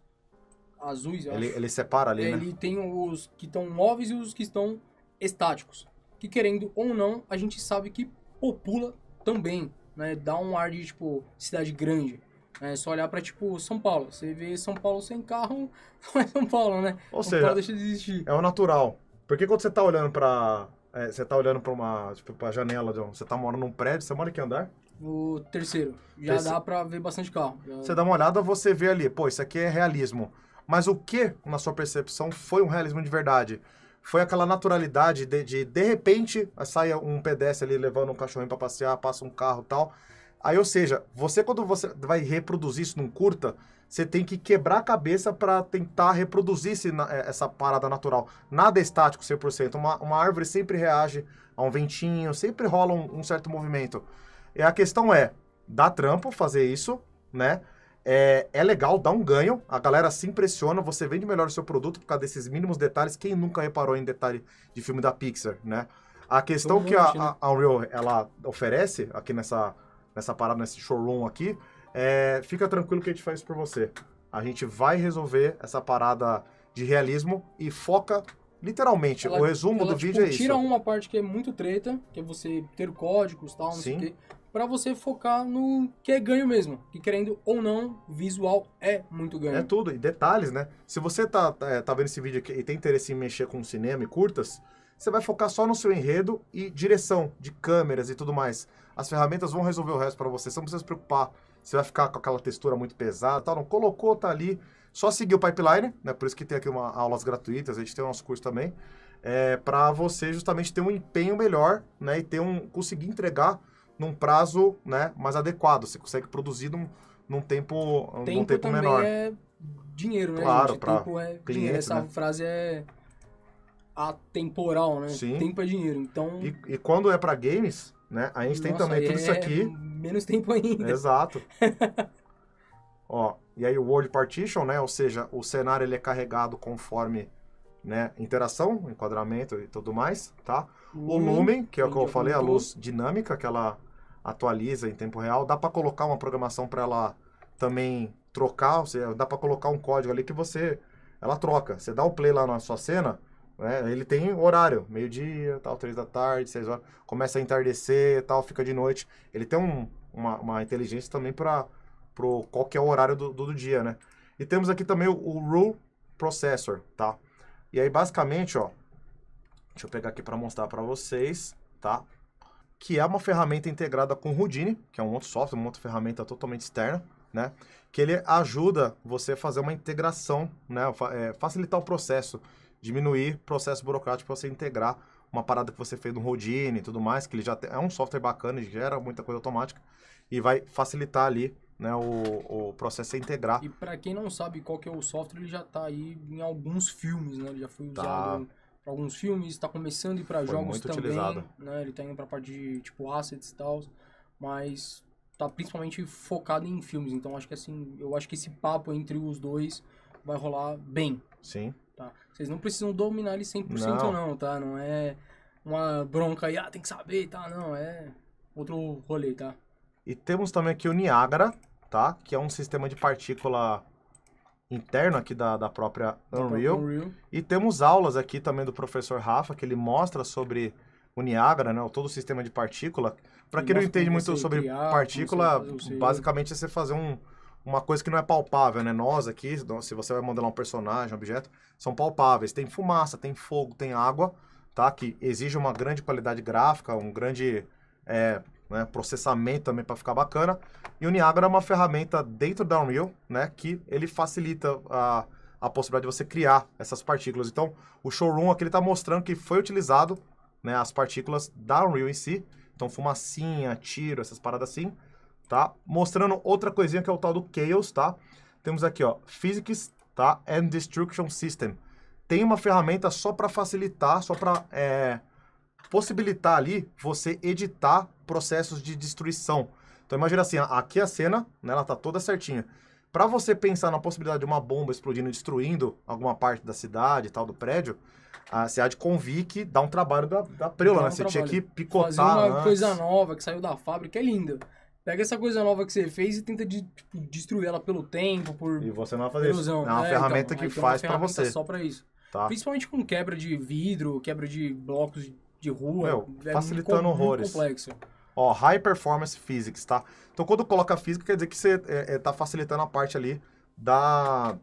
azuis. Ele, acho, ele separa ali, ele é, né? Ele tem os que estão móveis e os que estão estáticos. Que querendo ou não, a gente sabe que popula também, né? Dá um ar de, tipo, cidade grande. É só olhar para tipo, São Paulo. Você vê São Paulo sem carro, não é São Paulo, né? Ou seja, deixa de existir. é o natural. Porque quando você tá olhando pra... É, você tá olhando pra uma, tipo, pra janela, John. Você tá morando num prédio, você mora em que andar? O terceiro. Já dá pra ver bastante carro. Já... Você dá uma olhada, você vê ali, pô, isso aqui é realismo. Mas o que, na sua percepção, foi um realismo de verdade? Foi aquela naturalidade de, de, de repente, sai um pedestre ali levando um cachorrinho para passear, passa um carro tal. Aí, ou seja, você quando você vai reproduzir isso num curta, você tem que quebrar a cabeça para tentar reproduzir esse, eh, essa parada natural. Nada é estático 100%. Uma, uma árvore sempre reage a um ventinho, sempre rola um, um certo movimento. E a questão é, dá trampo fazer isso, né? É, é, legal, dá um ganho, a galera se impressiona, você vende melhor o seu produto por causa desses mínimos detalhes. Quem nunca reparou em detalhe de filme da Pixar, né? A questão que né? a, a, Unreal ela oferece aqui nessa, nessa parada, nesse showroom aqui, é, fica tranquilo que a gente faz isso por você. A gente vai resolver essa parada de realismo e foca literalmente. Ela, o resumo ela, do tipo, vídeo é isso. Tira uma parte que é muito treta, que é você ter códigos e tal, não Sim. sei o quê para você focar no que é ganho mesmo. Que querendo ou não, visual é muito ganho. É tudo, e detalhes, né? Se você tá, tá, é, tá vendo esse vídeo aqui e tem interesse em mexer com cinema e curtas, você vai focar só no seu enredo e direção de câmeras e tudo mais. As ferramentas vão resolver o resto para você, você não precisa se preocupar. Você vai ficar com aquela textura muito pesada, tal, não colocou, tá ali. Só seguir o pipeline, né? Por isso que tem aqui uma, aulas gratuitas, a gente tem o nosso curso também, é, para você justamente ter um empenho melhor, né? E ter um conseguir entregar num prazo né, mais adequado. Você consegue produzir num, num tempo, um tempo, tempo também menor. É dinheiro, né? Claro, para tempo é cliente, dinheiro. Essa né? frase é atemporal, né? Sim. Tempo é dinheiro. Então. E, e quando é para games, né? A gente Nossa, tem também tudo é isso aqui. Menos tempo ainda. Exato. Ó, e aí o World Partition, né? Ou seja, o cenário ele é carregado conforme né, interação, enquadramento e tudo mais, tá? Lumen, o Lumen, que é o que eu falei, a luz dinâmica, que ela atualiza em tempo real. Dá para colocar uma programação para ela também trocar, ou seja, dá para colocar um código ali que você ela troca. Você dá o play lá na sua cena, né? Ele tem horário, meio-dia, tal, três da tarde, seis horas, começa a entardecer, tal, fica de noite. Ele tem um, uma, uma, inteligência também para pro qual que é o horário do, do, do, dia, né? E temos aqui também o, o rule processor, tá? E aí basicamente, ó, deixa eu pegar aqui para mostrar para vocês, tá? que é uma ferramenta integrada com o Houdini, que é um outro software, uma outra ferramenta totalmente externa, né? Que ele ajuda você a fazer uma integração, né? É, facilitar o processo, diminuir o processo burocrático para você integrar uma parada que você fez no Houdini e tudo mais, que ele já tem, é um software bacana, ele gera muita coisa automática e vai facilitar ali né, o, o processo é integrar. E para quem não sabe qual que é o software, ele já está aí em alguns filmes, né? Ele já foi usado... Tá para alguns filmes, está começando a ir para jogos muito também. Utilizado. Né? Ele está indo para a parte de tipo assets e tal, mas está principalmente focado em filmes. Então acho que assim, eu acho que esse papo entre os dois vai rolar bem. Sim. Tá? Vocês não precisam dominar ele 100% não, não tá? Não é uma bronca aí, ah, tem que saber, tá? Não, é outro rolê, tá? E temos também aqui o Niagara, tá? Que é um sistema de partícula interno aqui da, da própria Unreal. Unreal. E temos aulas aqui também do professor Rafa, que ele mostra sobre o Niágara, né, todo o sistema de partícula. Para quem não entende muito sobre criar, partícula, basicamente é você fazer um, uma coisa que não é palpável, né? Nós aqui, então, se você vai modelar um personagem, um objeto, são palpáveis. Tem fumaça, tem fogo, tem água, tá? Que exige uma grande qualidade gráfica, um grande é, né? processamento também para ficar bacana. E o Niagara é uma ferramenta dentro da Unreal, né? que ele facilita a, a possibilidade de você criar essas partículas. Então, o showroom aqui está mostrando que foi utilizado né, as partículas da Unreal em si. Então, fumacinha, tiro, essas paradas assim, tá? Mostrando outra coisinha que é o tal do Chaos, tá? Temos aqui, ó, Physics, tá? And Destruction System. Tem uma ferramenta só para facilitar, só para... É possibilitar ali você editar processos de destruição. Então imagina assim, aqui a cena, né, ela tá toda certinha. Para você pensar na possibilidade de uma bomba explodindo e destruindo alguma parte da cidade e tal, do prédio, a ah, cidade convic dá um trabalho da, da preula, né? você trabalho. tinha que picotar. Fazer uma antes. coisa nova que saiu da fábrica, é linda. Pega essa coisa nova que você fez e tenta de, tipo, destruir ela pelo tempo, por. E você não vai fazer ilusão. isso. É uma é, ferramenta então, que faz para você. Só para isso. Tá. Principalmente com quebra de vidro, quebra de blocos de rua. Meu, é facilitando muito, horrores. Muito complexo. Ó, High Performance Physics, tá? Então, quando coloca física, quer dizer que você é, é, tá facilitando a parte ali da...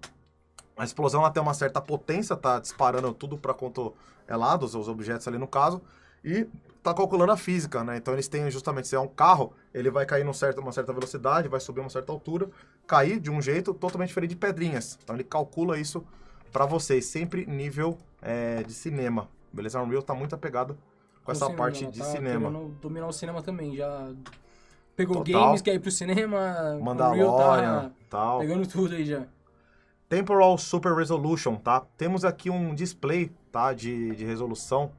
A explosão ela tem uma certa potência, tá disparando tudo para quanto é lado, os, objetos ali no caso, e tá calculando a física, né? Então eles têm justamente, se é um carro, ele vai cair numa certa, uma certa velocidade, vai subir uma certa altura, cair de um jeito totalmente diferente de pedrinhas. Então ele calcula isso para vocês, sempre nível é, de cinema, Beleza Unreal tá muito apegado com essa cinema, parte de tá cinema. Dominar o cinema também, já pegou Total. games, quer ir pro cinema, Mandalorian, tá tal. pegando tudo aí já. Temporal Super Resolution, tá? Temos aqui um display, tá, de, de resolução,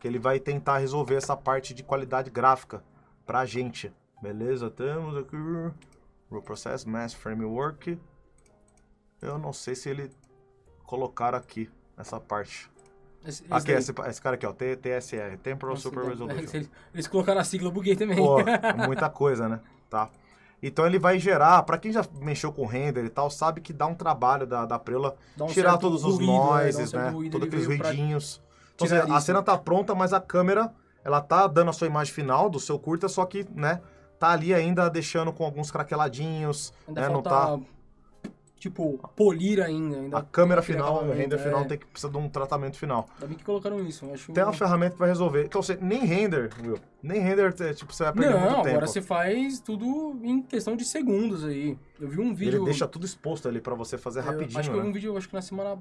que ele vai tentar resolver essa parte de qualidade gráfica pra gente. Beleza, temos aqui o Process Mass Framework. Eu não sei se ele colocar aqui essa parte. Esse, aqui, esse, esse, cara aqui, ó, TSR, Temporal Nossa, Super Resolution. Eles, eles colocaram a sigla, buguei também. Pô, muita coisa, né? Tá. Então ele vai gerar, para quem já mexeu com render e tal, sabe que dá um trabalho da, da Prela um tirar todos os ruído, noises, né? Um né? Todos aqueles ruidinhos. Então, a cena tá pronta, mas a câmera, ela tá dando a sua imagem final do seu curta, só que, né, tá ali ainda deixando com alguns craqueladinhos, ainda né, não tá tipo, polir ainda. ainda a câmera final, o render final, é. tem que precisar de um tratamento final. Ainda bem que colocaram isso, acho... Tem uma ferramenta para resolver. Então, você nem render, viu? nem render, tipo, você vai perder Não, muito tempo. Não, agora você faz tudo em questão de segundos aí. Eu vi um vídeo... Ele deixa tudo exposto ali para você fazer eu, rapidinho, Acho que eu vi né? um vídeo, acho que na semana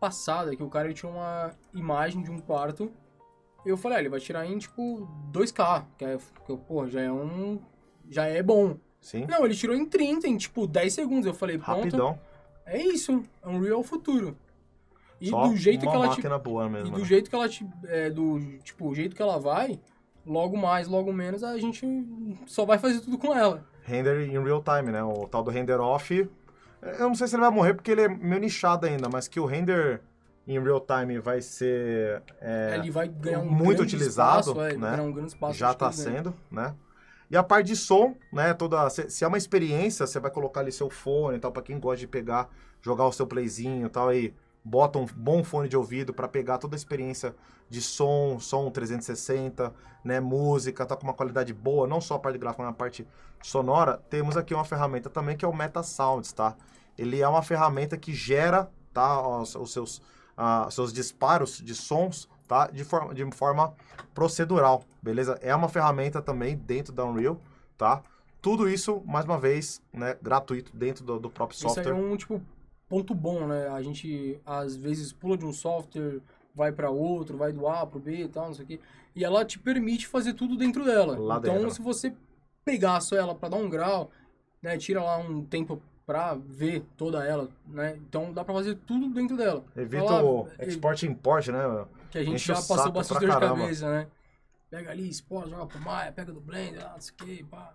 passada, que o cara tinha uma imagem de um quarto... Eu falei, ah, ele vai tirar em, tipo, 2K, que, é, que porra, já é um já é bom. Sim. Não, ele tirou em 30, em tipo 10 segundos. Eu falei, pronto. É isso. É um real futuro. E Só do jeito que ela te, boa mesmo, e do né? jeito que ela te, é, do tipo, o jeito que ela vai, logo mais, logo menos, a gente só vai fazer tudo com ela. Render em real time, né? O tal do render off. Eu não sei se ele vai morrer porque ele é meio nichado ainda, mas que o render em real time vai ser é, ele vai ganhar um muito utilizado, espaço, é, né? um espaço, já está sendo, né? E a parte de som, né? Toda, se, se é uma experiência, você vai colocar ali seu fone e tal, para quem gosta de pegar, jogar o seu playzinho e tal, aí bota um bom fone de ouvido para pegar toda a experiência de som, som 360, né, música, tá com uma qualidade boa, não só a parte gráfica, mas a parte sonora. Temos aqui uma ferramenta também que é o Meta Sounds, tá? Ele é uma ferramenta que gera, tá, os, os seus, uh, seus disparos de sons tá? De forma, de forma procedural, beleza? É uma ferramenta também dentro da Unreal, tá? Tudo isso, mais uma vez, né, gratuito dentro do, do próprio isso é software. Isso é um, tipo, ponto bom, né? A gente, às vezes, pula de um software, vai para outro, vai do A pro B e tal, não sei o quê. E ela te permite fazer tudo dentro dela. Lá então, dentro. Né? se você pegar só ela para dar um grau, né, tira lá um tempo para ver toda ela, né? Então dá para fazer tudo dentro dela. Evita o export e import, né? Que a gente Enche já passou bastante dor de cabeça, né? Pega ali, explora, joga pro Maia, pega do Blender, ah, não sei o que, pá.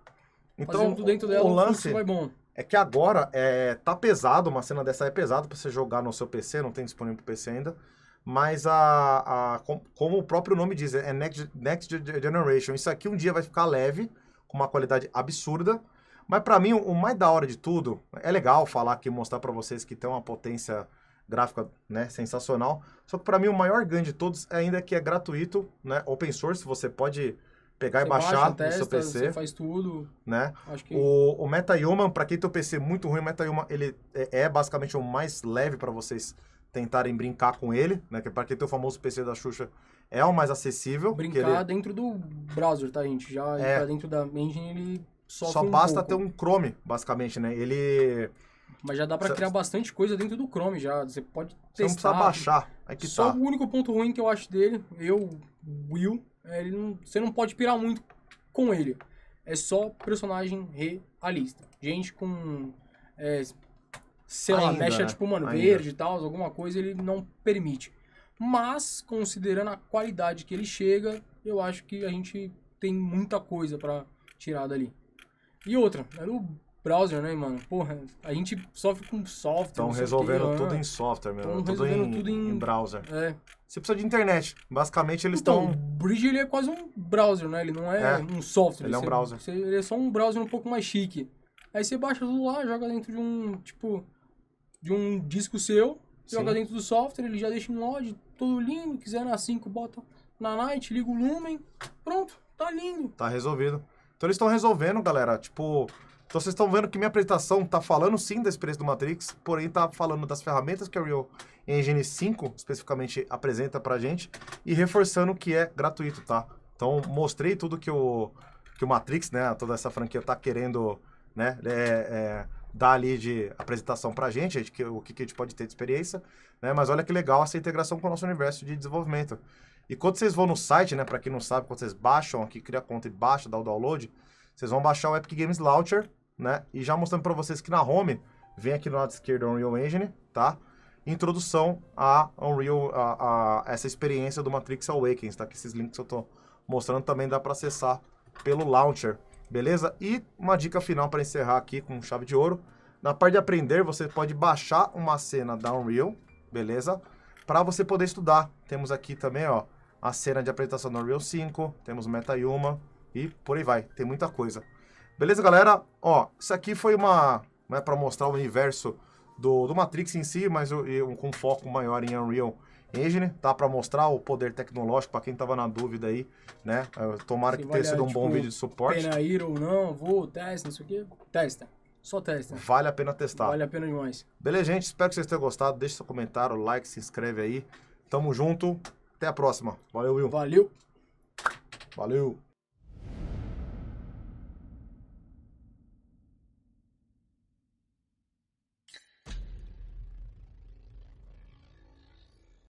Então, tudo dentro dela, o lance vai bom. É que agora é, tá pesado, uma cena dessa é pesado para você jogar no seu PC, não tem disponível pro PC ainda. Mas a, a com, como o próprio nome diz, é Next, Next Generation. Isso aqui um dia vai ficar leve, com uma qualidade absurda. Mas para mim, o mais da hora de tudo, é legal falar aqui, mostrar para vocês que tem uma potência gráfica né, sensacional. Só que para mim o maior ganho de todos é ainda é que é gratuito, né? Open source, você pode pegar você e baixar baixa, testa, no seu PC. Você faz tudo. Né? Que... O, o MetaHuman, para quem tem o PC muito ruim, o MetaHuman ele é, é basicamente o mais leve para vocês tentarem brincar com ele, né? Que para quem tem o famoso PC da Xuxa é o mais acessível. Brincar ele... dentro do browser, tá, gente? Já é... dentro da engine ele só um basta pouco. ter um Chrome, basicamente, né? Ele mas já dá para criar bastante coisa dentro do Chrome já. Você pode testar. Você não precisa baixar. É que Só tá. o único ponto ruim que eu acho dele, eu, Will, é ele não, você não pode pirar muito com ele. É só personagem realista. Gente com. É, sei Ainda, lá, mecha né? tipo, mano, Ainda. verde e tal, alguma coisa, ele não permite. Mas, considerando a qualidade que ele chega, eu acho que a gente tem muita coisa para tirar dali. E outra, o browser, né, mano? Porra, a gente sofre com software. Estão resolvendo que, tudo né? em ah. software, meu. Tão tudo, em, tudo em... em, browser. É. Você precisa de internet. Basicamente, eles estão... Então, o Bridge, ele é quase um browser, né? Ele não é, é. um software. Ele é um browser. ele é só um browser um pouco mais chique. Aí você baixa tudo lá, joga dentro de um, tipo... De um disco seu, Sim. joga dentro do software, ele já deixa um load, todo lindo. Quiser na 5, bota na Night, liga o Lumen. Pronto, tá lindo. Tá resolvido. Então, eles estão resolvendo, galera. Tipo... Então vocês estão vendo que minha apresentação está falando sim da experiência do Matrix, porém está falando das ferramentas que a Real Engine 5 especificamente apresenta para gente e reforçando que é gratuito, tá? Então mostrei tudo que o, que o Matrix, né, toda essa franquia está querendo né, é, é, dar ali de apresentação para a gente, que, o que, que a gente pode ter de experiência, né? Mas olha que legal essa integração com o nosso universo de desenvolvimento. E quando vocês vão no site, né, para quem não sabe, quando vocês baixam aqui, cria a conta e baixa, dá o download, vocês vão baixar o Epic Games Launcher, né? E já mostrando para vocês que na home, vem aqui do lado esquerdo o Unreal Engine, tá? Introdução a Unreal, a, a essa experiência do Matrix Awakens, tá? Que esses links que eu tô mostrando também dá para acessar pelo Launcher, beleza? E uma dica final para encerrar aqui com chave de ouro. Na parte de aprender, você pode baixar uma cena da Unreal, beleza? Para você poder estudar. Temos aqui também, ó, a cena de apresentação do Unreal 5, temos Meta Yuma e por aí vai. Tem muita coisa. Beleza, galera? Ó, isso aqui foi uma... Não é para mostrar o universo do, do Matrix em si, mas eu, eu, com foco maior em Unreal Engine, tá? Para mostrar o poder tecnológico, para quem tava na dúvida aí, né? É, tomara Você que tenha sido um tipo, bom vídeo de suporte. Pena ir ou não, vou, testa, isso aqui. Testa. Só testa. Vale a pena testar. Vale a pena demais. Beleza, gente? Espero que vocês tenham gostado. Deixe seu comentário, like, se inscreve aí. Tamo junto. Até a próxima. Valeu, Will. Valeu. Valeu.